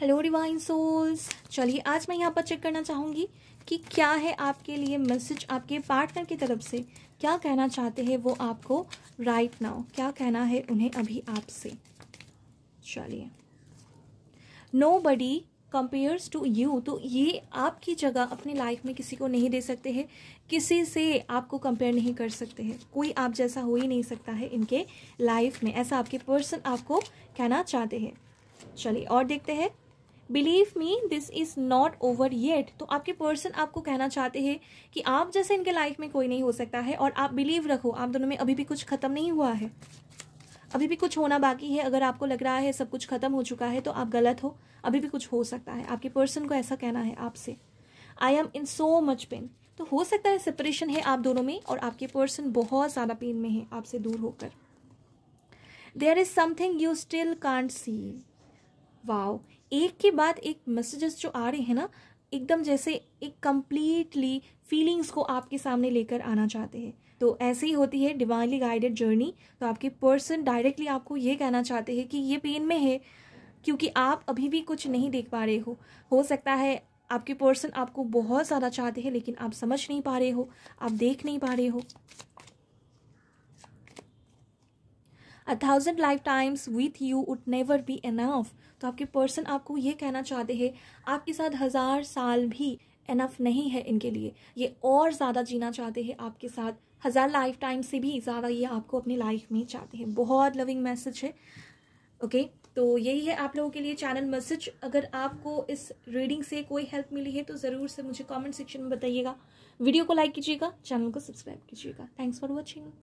Hello divine souls चलिए आज मैं यहाँ पर चेक करना चाहूँगी कि क्या है आपके लिए मैसेज आपके पार्टनर की तरफ से क्या कहना चाहते हैं वो आपको राइट right नाउ क्या कहना है उन्हें अभी आपसे चलिए nobody compares to you तो ये आपकी जगह अपनी लाइफ में किसी को नहीं दे सकते हैं किसी से आपको कंपेयर नहीं कर सकते हैं कोई आप जैसा हो ही नहीं सकता है इनके लाइफ में ऐसा आपके पर्सन आपको कहना चाहते हैं चलिए और देखते हैं believe me this is not over yet तो आपके पर्सन आपको कहना चाहते हैं कि आप जैसे इनके लाइफ में कोई नहीं हो सकता है और आप बिलीव रखो आप दोनों में अभी भी कुछ खत्म नहीं हुआ है अभी भी कुछ होना बाकी है अगर आपको लग रहा है सब कुछ खत्म हो चुका है तो आप गलत हो अभी भी कुछ हो सकता है आपके पर्सन को ऐसा कहना है आपसे I am in so much pain तो हो सकता है सेपरेशन है आप दोनों में और आपके पर्सन बहुत ज़्यादा पेन में है आपसे दूर होकर there is something you still can't see wow एक के बाद एक मैसेजेस जो आ रहे हैं ना एकदम जैसे एक कम्प्लीटली फीलिंग्स को आपके सामने लेकर आना चाहते हैं तो ऐसे ही होती है डिवाइनली गाइडेड जर्नी तो आपके पर्सन डायरेक्टली आपको ये कहना चाहते हैं कि ये पेन में है क्योंकि आप अभी भी कुछ नहीं देख पा रहे हो हो सकता है आपके पर्सन आपको बहुत ज़्यादा चाहते हैं लेकिन आप समझ नहीं पा रहे हो आप देख नहीं पा रहे हो a thousand lifetimes with you would never be enough तो आपके पर्सन आपको ये कहना चाहते हैं आपके साथ हज़ार साल भी एनफ नहीं है इनके लिए ये और ज़्यादा जीना चाहते हैं आपके साथ हज़ार लाइफ टाइम से भी ज़्यादा ये आपको अपनी लाइफ में चाहते हैं बहुत लविंग मैसेज है ओके okay? तो यही है आप लोगों के लिए चैनल मैसेज अगर आपको इस रीडिंग से कोई हेल्प मिली है तो ज़रूर से मुझे कमेंट सेक्शन में बताइएगा वीडियो को लाइक कीजिएगा चैनल को सब्सक्राइब कीजिएगा थैंक्स फॉर वॉचिंग